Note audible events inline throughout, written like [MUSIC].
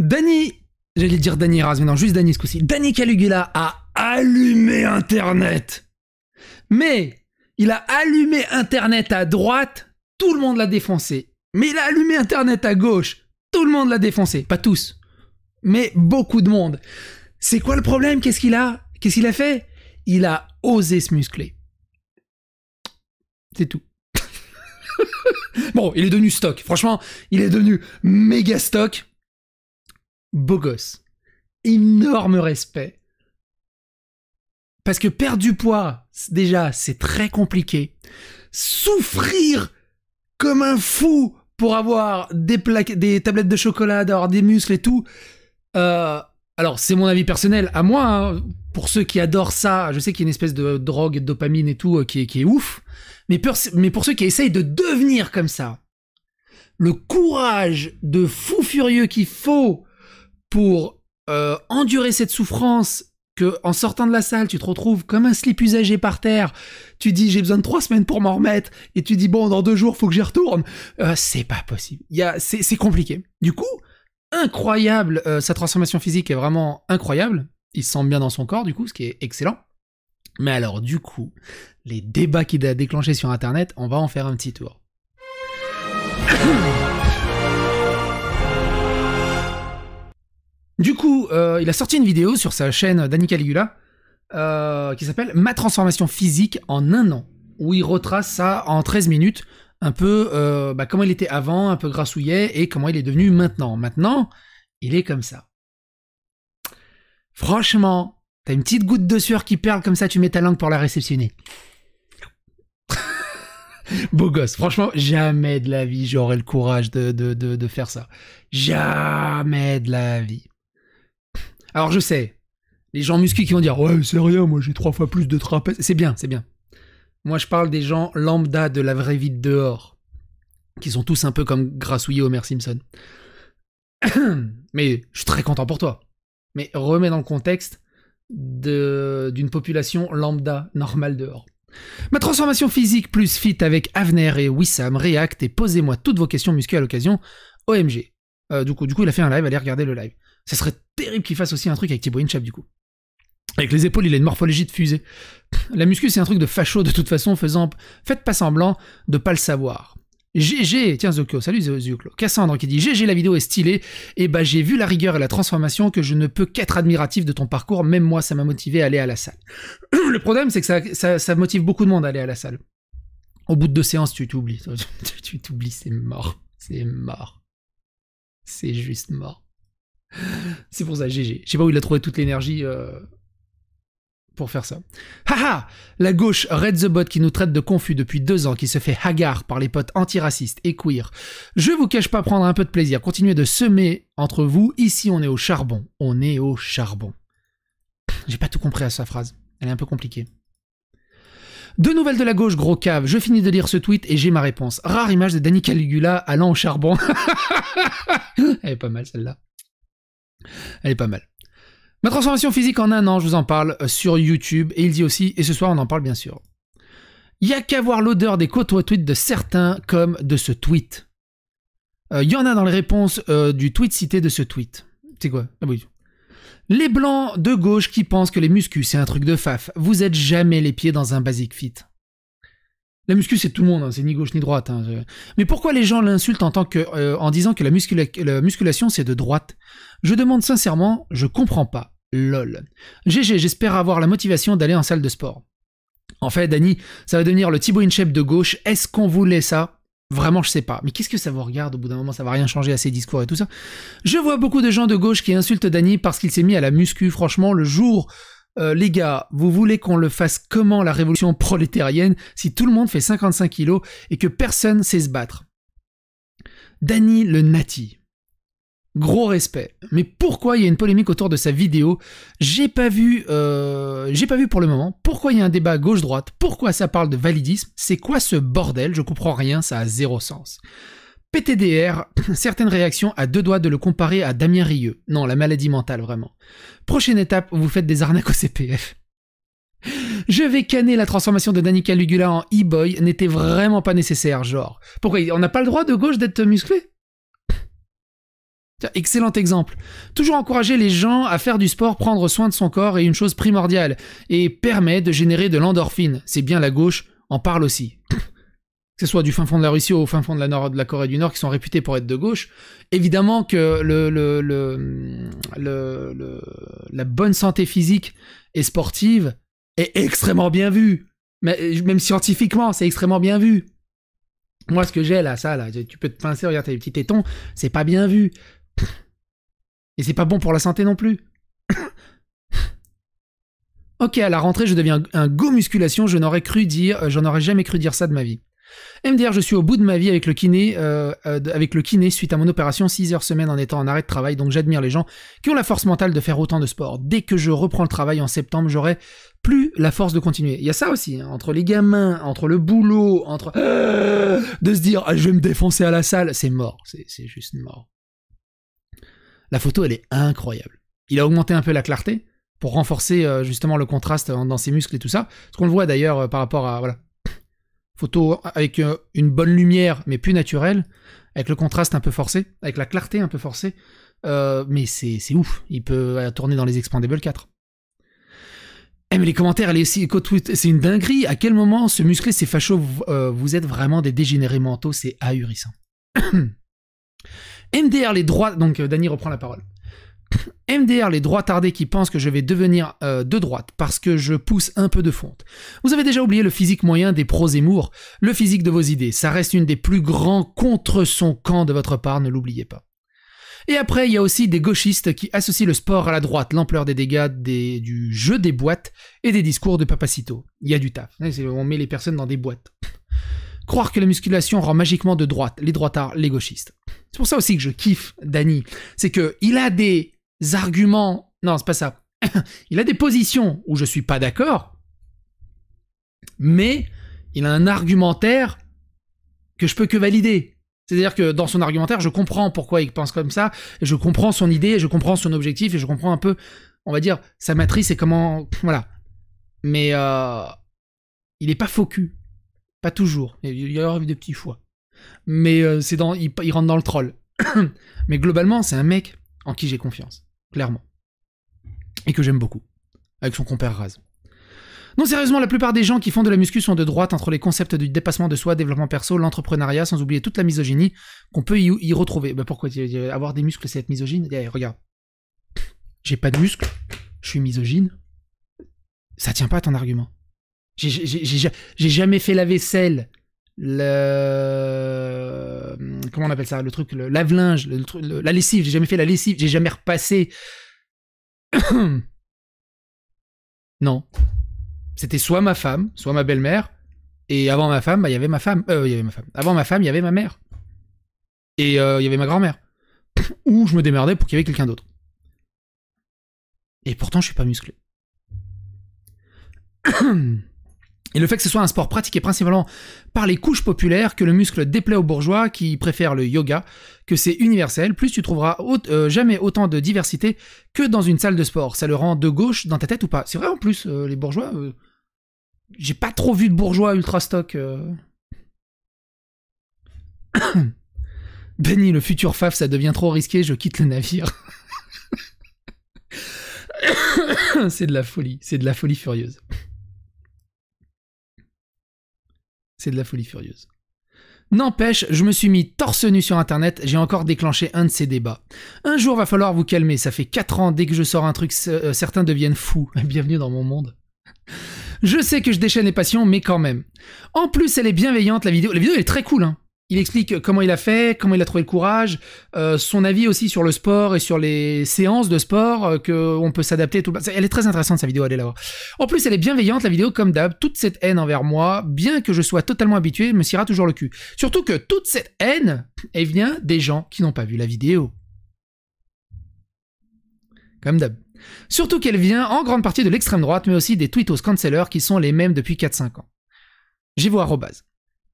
Danny, j'allais dire Danny Raz, mais non, juste Danny ce coup-ci. Danny Caligula a allumé Internet. Mais il a allumé Internet à droite, tout le monde l'a défoncé. Mais il a allumé Internet à gauche, tout le monde l'a défoncé. Pas tous, mais beaucoup de monde. C'est quoi le problème Qu'est-ce qu'il a Qu'est-ce qu'il a fait Il a osé se muscler. C'est tout. [LAUGHS] bon, il est devenu stock. Franchement, il est devenu méga stock beau gosse. Énorme respect. Parce que perdre du poids, déjà, c'est très compliqué. Souffrir comme un fou pour avoir des, plaques, des tablettes de chocolat, d'avoir des muscles et tout. Euh, alors, c'est mon avis personnel à moi. Hein. pour ceux qui adorent ça, je sais qu'il y a une espèce de drogue, de dopamine et tout euh, qui, est, qui est ouf. Mais, mais pour ceux qui essayent de devenir comme ça, le courage de fou furieux qu'il faut pour euh, endurer cette souffrance que en sortant de la salle, tu te retrouves comme un slip usagé par terre, tu dis j'ai besoin de trois semaines pour m'en remettre, et tu dis bon dans deux jours faut que j'y retourne, euh, c'est pas possible. Il c'est, compliqué. Du coup, incroyable, euh, sa transformation physique est vraiment incroyable. Il se sent bien dans son corps du coup, ce qui est excellent. Mais alors du coup, les débats qu'il a déclenchés sur Internet, on va en faire un petit tour. Du coup, euh, il a sorti une vidéo sur sa chaîne Danny Caligula euh, qui s'appelle Ma transformation physique en un an, où il retrace ça en 13 minutes, un peu euh, bah, comment il était avant, un peu grassouillet, et comment il est devenu maintenant. Maintenant, il est comme ça. Franchement, t'as une petite goutte de sueur qui perle comme ça, tu mets ta langue pour la réceptionner. [LAUGHS] Beau gosse, franchement, jamais de la vie j'aurais le courage de, de faire ça. Jamais de la vie. Alors je sais, les gens muscu qui vont dire ouais c'est rien, moi j'ai trois fois plus de trapèze, c'est bien, c'est bien. Moi je parle des gens lambda de la vraie vie dehors, qui sont tous un peu comme grassouillés Homer Simpson. [CLEARS THROAT] Mais je suis très content pour toi. Mais remets dans le contexte d'une population lambda normale dehors. Ma transformation physique plus fit avec Avner et Wissam React et posez-moi toutes vos questions muscu à l'occasion. OMG. Euh, du, coup, du coup, il a fait un live, allez regarder le live. Ça serait terrible qu'il fasse aussi un truc avec Thibaut Inchap du coup. Avec les épaules, il a une morphologie de fusée. La muscu, c'est un truc de facho de toute façon, faisant... faites pas semblant de pas le savoir. GG, tiens Zoclo, salut Zuko. Cassandre qui dit GG, la vidéo est stylée. Et eh bah j'ai vu la rigueur et la transformation que je ne peux qu'être admiratif de ton parcours. Même moi, ça m'a motivé à aller à la salle. [CLEARS THROAT] Le problème, c'est que ça, ça, motive beaucoup de monde à aller à la salle. Au bout de deux séances, tu t'oublies. [LAUGHS] Tu t'oublies, c'est mort. C'est mort. C'est juste mort. [LAUGHS] C'est pour ça, GG. Je sais pas où il a trouvé toute l'énergie euh, pour faire ça. Haha La gauche, Red the Bot, qui nous traite de confus depuis deux ans, qui se fait hagard par les potes antiracistes et queer. Je vous cache pas prendre un peu de plaisir. Continuez de semer entre vous. Ici, on est au charbon. On est au charbon. J'ai pas tout compris à sa phrase. Elle est un peu compliquée. Deux nouvelles de la gauche, gros cave. Je finis de lire ce tweet et j'ai ma réponse. Rare image de Danny Caligula allant au charbon. [LAUGHS] Elle est pas mal celle-là. Elle est pas mal. Ma transformation physique en un an, je vous en parle euh, sur YouTube, et il dit aussi, et ce soir on en parle bien sûr. Il n'y a qu'à voir l'odeur des côtois tweets de certains comme de ce tweet. Euh, il y en a dans les réponses euh, du tweet cité de ce tweet. C'est quoi ah Les blancs de gauche qui pensent que les muscles c'est un truc de faf. Vous êtes jamais les pieds dans un basic fit. La muscu, c'est tout le monde, hein, c'est ni gauche ni droite. Hein, Mais pourquoi les gens l'insultent en, euh, en disant que la, musculation, c'est de droite Je demande sincèrement, je comprends pas. LOL. GG, j'espère avoir la motivation d'aller en salle de sport. En fait, Dani, ça va devenir le Thibaut Chef de gauche. Est-ce qu'on voulait ça Vraiment, je sais pas. Mais qu'est-ce que ça vous regarde Au bout d'un moment, ça va rien changer à ses discours et tout ça. Je vois beaucoup de gens de gauche qui insultent Dany parce qu'il s'est mis à la muscu. Franchement, le jour euh, les gars, vous voulez qu'on le fasse comment la révolution prolétarienne si tout le monde fait 55 kilos et que personne sait se battre Danny le Nati. Gros respect. Mais pourquoi il y a une polémique autour de sa vidéo J'ai pas vu, euh, j'ai pas vu pour le moment. Pourquoi il y a un débat gauche-droite Pourquoi ça parle de validisme C'est quoi ce bordel Je comprends rien, ça a zéro sens. PTDR, [CLEARS THROAT] certaines réactions à deux doigts de le comparer à Damien Rieux. Non, la maladie mentale, vraiment. Prochaine étape, vous faites des arnaques au CPF. [LAUGHS] Je vais canner la transformation de Danica Lugula en e-boy n'était vraiment pas nécessaire, genre. Pourquoi on n'a pas le droit de gauche d'être musclé Excellent exemple. Toujours encourager les gens à faire du sport, prendre soin de son corps est une chose primordiale et permet de générer de l'endorphine. C'est bien la gauche en parle aussi que ce soit du fin fond de la Russie au fin fond de la, Nord, de la Corée du Nord, qui sont réputés pour être de gauche, évidemment que le, la bonne santé physique et sportive est extrêmement bien vue. Mais, même scientifiquement, c'est extrêmement bien vu. Moi, ce que j'ai là, ça, là, tu peux te pincer, regarde, t'as des petits tétons, c'est pas bien vu. Et c'est pas bon pour la santé non plus. [LAUGHS] ok, à la rentrée, je deviens un go musculation, je n'aurais cru dire, euh, j'en aurais jamais cru dire ça de ma vie. MDR, je suis au bout de ma vie avec le kiné, euh, euh, avec le kiné suite à mon opération, 6 heures semaine en étant en arrêt de travail, donc j'admire les gens qui ont la force mentale de faire autant de sport. Dès que je reprends le travail en septembre, j'aurai plus la force de continuer. Il y a ça aussi, hein, entre les gamins, entre le boulot, entre [GASPS] de se dire ah, je vais me défoncer à la salle, c'est mort, c'est juste mort. La photo, elle est incroyable. Il a augmenté un peu la clarté pour renforcer euh, justement le contraste dans ses muscles et tout ça. Ce qu'on le voit d'ailleurs par rapport à voilà, photo avec euh, une bonne lumière, mais plus naturelle, avec le contraste un peu forcé, avec la clarté un peu forcée. Euh, mais c'est ouf, il peut euh, tourner dans les Expandable 4. Eh mais les commentaires, aussi, c'est une dinguerie. À quel moment se muscler, ces fachos, vous êtes vraiment des dégénérés mentaux, c'est ahurissant. [CLEARS THROAT] MDR, les droits. Donc, Dany reprend la parole. MDR, les droits tardés qui pensent que je vais devenir euh, de droite parce que je pousse un peu de fonte. Vous avez déjà oublié le physique moyen des pros et mours, le physique de vos idées. Ça reste une des plus grands contre son camp de votre part, ne l'oubliez pas. Et après, il y a aussi des gauchistes qui associent le sport à la droite, l'ampleur des dégâts du jeu des boîtes et des discours de Papacito. Il y a du taf. Hein, on met les personnes dans des boîtes. [LAUGHS] Croire que la musculation rend magiquement de droite, les droits droitards, les gauchistes. C'est pour ça aussi que je kiffe Dany. C'est que il a des arguments. Non, c'est pas ça. [COUGHS] il a des positions où je suis pas d'accord, mais il a un argumentaire que je peux que valider. C'est-à-dire que dans son argumentaire, je comprends pourquoi il pense comme ça, je comprends son idée, je comprends son objectif, et je comprends un peu, on va dire, sa matrice et comment. Voilà. Mais euh, il n'est pas focus. Pas toujours. Il y a eu des petits fois. Mais euh, c'est dans, il rentre dans le troll. [COUGHS] Mais globalement, c'est un mec en qui j'ai confiance clairement. Et que j'aime beaucoup, avec son compère Raz. Non, sérieusement, la plupart des gens qui font de la muscu sont de droite entre les concepts du dépassement de soi, développement perso, l'entrepreneuriat, sans oublier toute la misogynie qu'on peut y, retrouver. Bah, pourquoi avoir des muscles, c'est être misogyne eh, Regarde, j'ai pas de muscles, je suis misogyne. Ça tient pas à ton argument. J'ai jamais fait la vaisselle, le comment on appelle ça le truc le lave-linge le, la lessive j'ai jamais fait la lessive j'ai jamais repassé [COUGHS] non c'était soit ma femme soit ma belle-mère et avant ma femme bah, il y avait ma femme euh, il y avait ma femme avant ma femme il y avait ma mère et euh, il y avait ma grand-mère [COUGHS] ou je me démerdais pour qu'il y avait quelqu'un d'autre et pourtant je suis pas musclé [COUGHS] bah, et le fait que ce soit un sport pratiqué principalement par les couches populaires, que le muscle déplaît aux bourgeois qui préfèrent le yoga, que c'est universel, plus tu trouveras euh, jamais autant de diversité que dans une salle de sport. Ça le rend de gauche dans ta tête ou pas C'est vrai en plus, euh, les bourgeois... Euh, j'ai pas trop vu de bourgeois ultra stock. [COUGHS] Benny, le futur faf, ça devient trop risqué, je quitte le navire. [COUGHS] c'est de la folie, c'est de la folie furieuse. C'est de la folie furieuse. N'empêche, je me suis mis torse nu sur internet, j'ai encore déclenché un de ces débats. Un jour va falloir vous calmer, ça fait 4 ans dès que je sors un truc, euh, certains deviennent fous. [LAUGHS] Bienvenue dans mon monde. Je sais que je déchaîne les passions, mais quand même. En plus, elle est bienveillante, la vidéo. La vidéo elle est très cool, hein il explique comment il a fait, comment il a trouvé le courage, euh, son avis aussi sur le sport et sur les séances de sport, euh, que qu'on peut s'adapter. Tout... Elle est très intéressante, sa vidéo, allez la voir. En plus, elle est bienveillante, la vidéo, comme d'hab. Toute cette haine envers moi, bien que je sois totalement habitué, me sira toujours le cul. Surtout que toute cette haine, elle vient des gens qui n'ont pas vu la vidéo. Comme d'hab. Surtout qu'elle vient en grande partie de l'extrême droite, mais aussi des aux cancellers qui sont les mêmes depuis 4-5 ans. J'y vois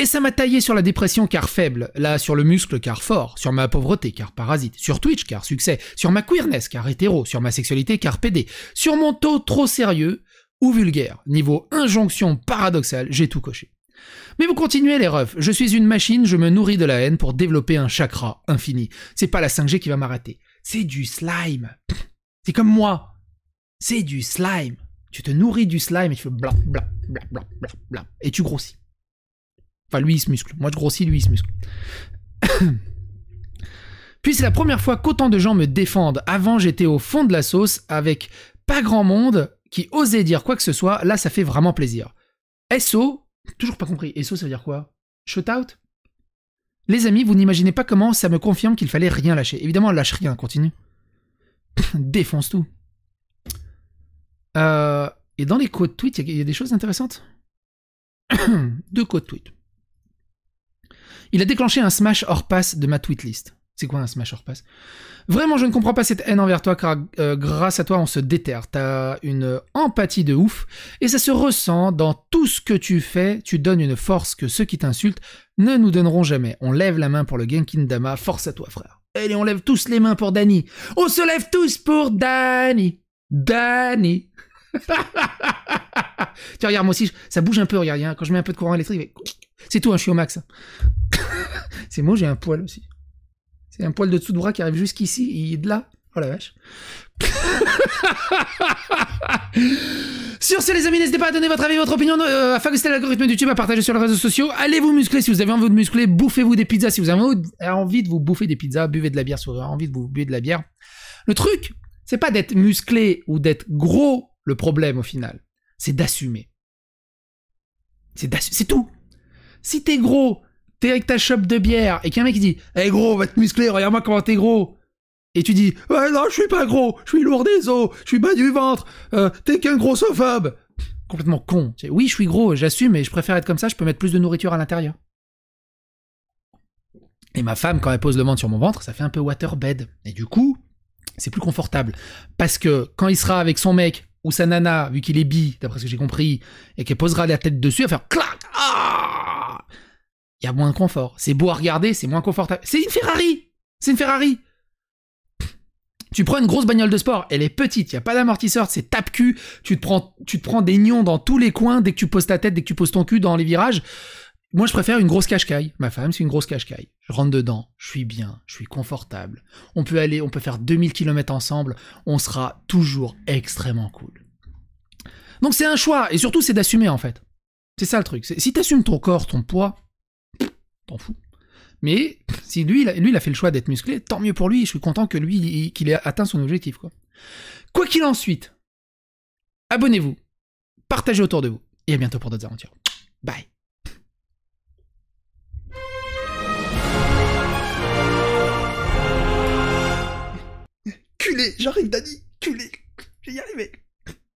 et ça m'a taillé sur la dépression car faible, là sur le muscle car fort, sur ma pauvreté car parasite, sur Twitch car succès, sur ma queerness car hétéro, sur ma sexualité car pédé, sur mon taux trop sérieux ou vulgaire, niveau injonction paradoxale, j'ai tout coché. Mais vous continuez les refs, je suis une machine, je me nourris de la haine pour développer un chakra infini. C'est pas la 5G qui va m'arrêter, c'est du slime. C'est comme moi, c'est du slime. Tu te nourris du slime et tu fais blanc, blanc, blanc, blanc, blanc, bla et tu grossis. Enfin, lui, il se muscle. Moi, je grossis, lui, il se muscle. [COUGHS] Puis c'est la première fois qu'autant de gens me défendent. Avant, j'étais au fond de la sauce avec pas grand monde qui osait dire quoi que ce soit. Là, ça fait vraiment plaisir. SO, toujours pas compris. SO, ça veut dire quoi Shut out Les amis, vous n'imaginez pas comment ça me confirme qu'il fallait rien lâcher. Évidemment, lâche rien, continue. [COUGHS] Défonce tout. Euh, et dans les codes tweets, il y, y a des choses intéressantes. [COUGHS] Deux codes tweets. Il a déclenché un smash hors pass de ma tweetlist. C'est quoi un smash hors pass Vraiment, je ne comprends pas cette haine envers toi, car euh, grâce à toi, on se déterre. T'as une empathie de ouf, et ça se ressent dans tout ce que tu fais. Tu donnes une force que ceux qui t'insultent ne nous donneront jamais. On lève la main pour le Genkin Dama. Force à toi, frère. Allez, on lève tous les mains pour Danny. On se lève tous pour Danny. Danny. [LAUGHS] tu regardes, moi aussi, ça bouge un peu, regarde, quand je mets un peu de courant électrique, c'est tout, hein, je suis au max. [LAUGHS] c'est moi, j'ai un poil aussi. C'est un poil de dessous de bras qui arrive jusqu'ici, et de là. Oh la vache. [LAUGHS] Sur ce, les amis, n'hésitez pas à donner votre avis, votre opinion, euh, à faire l'algorithme de YouTube, à partager sur les réseaux sociaux. Allez vous muscler si vous avez envie de muscler, bouffez-vous des pizzas si vous avez envie de vous bouffer des pizzas, buvez de la bière si vous avez envie de vous buvez de la bière. Le truc, c'est pas d'être musclé ou d'être gros le problème au final. C'est d'assumer. C'est C'est tout. Si t'es gros, t'es avec ta chope de bière et qu'un mec dit Hé eh, gros, va te muscler, regarde-moi comment t'es gros. Et tu dis non, je suis pas gros, je suis lourd des os, je suis bas du ventre, euh, t'es qu'un grossophobe. Complètement con. Oui, je suis gros, j'assume, et je préfère être comme ça, je peux mettre plus de nourriture à l'intérieur. Et ma femme, quand elle pose le ventre sur mon ventre, ça fait un peu waterbed. Et du coup, c'est plus confortable. Parce que quand il sera avec son mec ou sa nana, vu qu'il est bi, d'après ce que j'ai compris, et qu'elle posera la tête dessus, elle va faire clac ah Il y a moins de confort. C'est beau à regarder, c'est moins confortable. C'est une Ferrari C'est une Ferrari tu prends une grosse bagnole de sport, elle est petite, il n'y a pas d'amortisseur, c'est tape-cul, tu, te prends, tu te prends des nions dans tous les coins dès que tu poses ta tête, dès que tu poses ton cul dans les virages. Moi, je préfère une grosse cache-caille. Ma femme, c'est une grosse cache-caille. Je rentre dedans, je suis bien, je suis confortable. On peut aller, on peut faire 2000 km ensemble, on sera toujours extrêmement cool. Donc c'est un choix, et surtout c'est d'assumer en fait. C'est ça le truc. Si t'assumes ton corps, ton poids, t'en fous. Mais si lui, lui, il a fait le choix d'être musclé, tant mieux pour lui. Je suis content que lui, qu'il ait atteint son objectif. Quoi qu'il quoi en ensuite, abonnez-vous, partagez autour de vous, et à bientôt pour d'autres aventures. Bye. Culé J'arrive, Dani Culé J'ai y arrivé